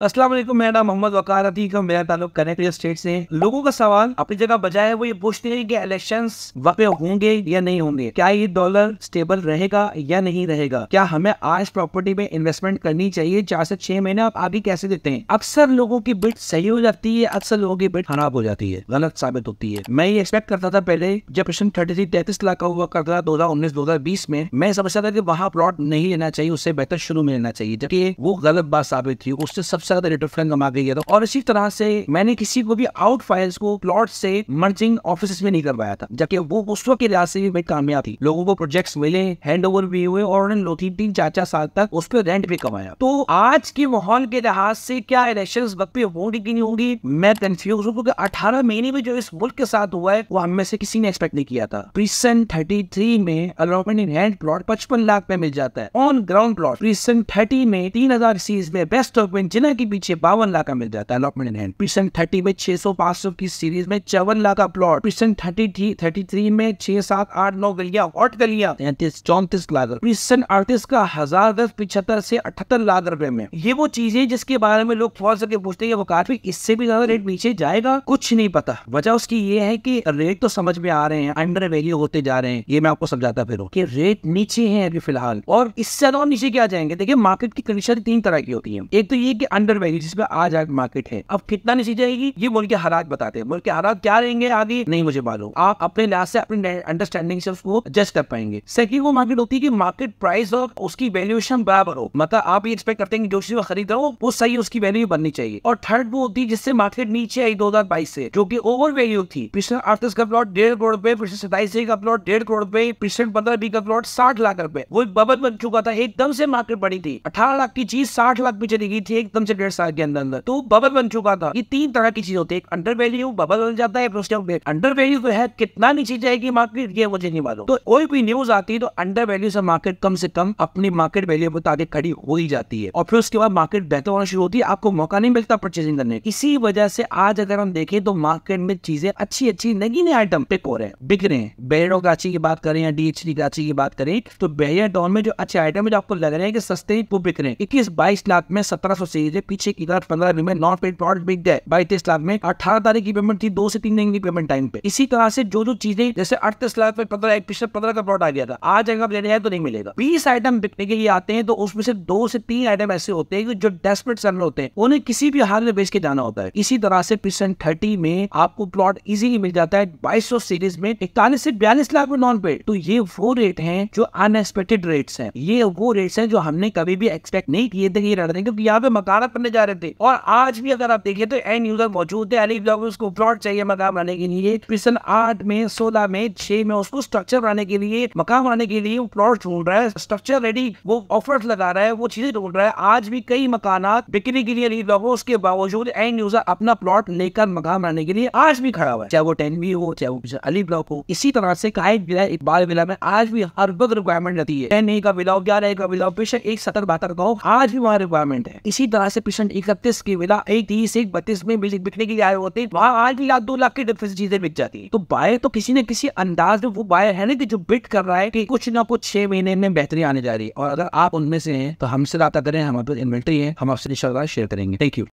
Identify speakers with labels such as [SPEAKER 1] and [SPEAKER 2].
[SPEAKER 1] असला मेरा नाम मोहम्मद वकार अतीक है मेरा ताल्लुक कनेक्ट स्टेट से लोगों का सवाल अपनी जगह बजाय है वो ये पूछते हैं कि इलेक्शंस वक्त होंगे या नहीं होंगे क्या ये डॉलर स्टेबल रहेगा या नहीं रहेगा क्या हमें आज प्रॉपर्टी में इन्वेस्टमेंट करनी चाहिए चार से छह महीने आप आगे कैसे देते हैं अक्सर लोगों की बिट सही हो जाती है अक्सर लोगों की बिट खराब हो जाती है गलत साबित होती है मैं ये एक्सपेक्ट करता था पहले जब प्रश्न थर्टी थ्री तैतीस लाख का हुआ करता था दो हजार उन्नीस दो हजार बीस में मैं समझता था की वहाँ प्लॉट नहीं लेना चाहिए उससे बेहतर शुरू में लेना चाहिए जबकि वो गलत बात साबित थी उससे सबसे ज्यादा रिटर्न कमा के गया था और इसी तरह से मैंने किसी को भी आउट फाइल्स को प्लॉट से मर्जिंग ऑफिस में नहीं करवाया था जबकि वो उस वक्त के लिहाज से भी मैं कामयाब थी लोगों को प्रोजेक्ट्स मिले हैंड ओवर भी हुए और उन्होंने तीन तीन चार चार साल तक उस पर रेंट भी कमाया तो आज के माहौल के लिहाज से क्या इलेक्शन वक्त पे होंगी कि नहीं होंगी मैं कंफ्यूज हूँ क्योंकि अठारह महीने में जो इस मुल्क के साथ हुआ है वो हम में से किसी ने एक्सपेक्ट नहीं किया था प्रीसेंट थर्टी थ्री में अलॉटमेंट इन हैंड प्लॉट पचपन लाख में मिल जाता है on ground plot percent thirty में तीन हजार सीज में बेस्ट ऑफ जिन्हें के पीछे बावन लाख का मिल जाता है allotment in hand percent thirty में छह सौ पांच सौ की सीरीज में चौवन लाख का प्लॉट पिशन थर्टी थ्री थर्टी थ्री में छह सात आठ नौ गलिया हॉट गलिया तैतीस चौंतीस लाख पिशन अड़तीस का हजार दस पिछहत्तर से अठहत्तर लाख रुपए में ये वो चीजें जिसके बारे में लोग फोन सके पूछते हैं वो काफी इससे भी ज्यादा रेट पीछे जाएगा कुछ नहीं पता वजह उसकी ये है की रेट तो समझ में आ रहे हैं अंडर वैल्यू होते जा रहे हैं ये मैं आपको समझाता फिर कि रेट नीचे है अभी फिलहाल और इससे ज्यादा नीचे क्या जाएंगे देखिए मार्केट की कंडीशन तीन तरह की होती है एक तो ये की अंडर वैल्यू जिसपे आज आज मार्केट है अब कितना नीचे जाएगी ये मुल्क के हालात बताते हैं मुल्क के हालात क्या रहेंगे आगे नहीं मुझे मालूम आप अपने लिहाज से अपने अंडरस्टैंडिंग से उसको एडजस्ट कर पाएंगे सेकंड वो मार्केट होती है कि मार्केट प्राइस और उसकी वैल्यूएशन बराबर हो मतलब आप ये एक्सपेक्ट करते हैं जो चीज खरीद रहे हो वो सही उसकी वैल्यू बननी चाहिए और थर्ड वो होती है जिससे मार्केट नीचे आई दो से जो की ओवर वैल्यू थी पिछले अड़तीस का प्लॉट डेढ़ करोड़ रुपए पिछले सताइस का प्लॉट डेढ़ करोड़ रुपए पिछले पंद्रह बी का प्लॉट साठ लाख रुपए वो बबल बन चुका था एकदम से मार्केट बढ़ी थी अठारह लाख की चीज साठ लाख में चली गई थी एकदम से डेढ़ साल के अंदर अंदर तो बबल बन चुका था ये तीन तरह की चीज होती है अंडर वैल्यू बबल बन जाता है अंडर वैल्यू जो है कितना नीचे जाएगी मार्केट ये मुझे नहीं मालूम तो कोई भी न्यूज आती है तो अंडर वैल्यू से मार्केट कम से कम अपनी मार्केट वैल्यू पर आगे खड़ी हो ही जाती है और फिर उसके बाद मार्केट बेहतर होना शुरू होती है आपको मौका नहीं मिलता परचेसिंग करने इसी वजह से आज अगर हम देखें तो मार्केट में चीजें अच्छी अच्छी नई नई आइटम पिक हो रहे हैं बिक रहे हैं बेरो कराची की बात करें या डीएचडी गाची की बात करें तो बेहर डॉन में जो अच्छे आइटम है जो आपको लग रहे हैं कि सस्ते वो बिक रहे हैं इक्कीस बाईस लाख में सत्रह सौ सीरीज पीछे की तरफ पंद्रह दिन में नॉन पेड प्रोडक्ट बिक जाए तीस लाख में अठारह तारीख की पेमेंट थी दो से तीन दिन की पेमेंट टाइम पे इसी तरह से जो जो चीजें जैसे अड़तीस लाख में पंद्रह एक पिछले पंद्रह का प्लॉट आ गया था आज अगर आप लेने तो नहीं मिलेगा बीस आइटम बिकने के लिए आते हैं तो उसमें से दो से तीन आइटम ऐसे होते हैं जो डेस्परेट सेलर होते हैं उन्हें किसी भी हाल में बेच के जाना होता है इसी तरह से पिछले थर्टी में आपको प्लॉट इजीली मिल जाता है बाईस सीरीज में इकतालीस से बयालीस लाख में नॉन पेड तो ये वो रेट है जो अनएक्सपेक्टेड रेट्स हैं ये वो रेट्स हैं जो हमने कभी भी एक्सपेक्ट नहीं किए थे ये रह रहे क्योंकि यहाँ पे मकान बात करने जा रहे थे और आज भी अगर आप देखिए तो एन यूजर मौजूद है अली ब्लॉगर्स को प्लॉट चाहिए मकान बनाने के लिए पिछले आठ में सोलह में छह में उसको स्ट्रक्चर बनाने के लिए मकान बनाने के लिए प्लॉट ढूंढ रहा है स्ट्रक्चर रेडी वो ऑफर्स लगा रहा है वो चीजें ढूंढ रहा है आज भी कई मकान बिक्री के लिए अली ब्लॉगर्स के बावजूद एन यूजर अपना प्लॉट लेकर मकान बनाने के लिए आज भी खड़ा हुआ है चाहे वो टेन बी हो चाहे वो अली ब्लॉक हो इसी तरह से कायद विला इकबाल विला में आज भी हर वक्त रिक्वायरमेंट रहती है टेन ए का विला ग्यारह का विला बेशक एक सतर बहत्तर का हो आज भी वहाँ रिक्वायरमेंट है इसी तरह से से पेशेंट इकतीस की बिना एक तीस एक बत्तीस में बिकने के लिए आए होते हैं वहाँ आठ लाख दो लाख की डिफरेंस चीजें बिक जाती है तो बायर तो किसी न किसी अंदाज में वो बायर है ना कि जो बिट कर रहा है कि कुछ ना कुछ छह महीने में बेहतरी आने जा रही है और अगर आप उनमें से हैं तो हमसे रहा करें हमारे पास इन्वेंट्री है हम आपसे शेयर करेंगे थैंक यू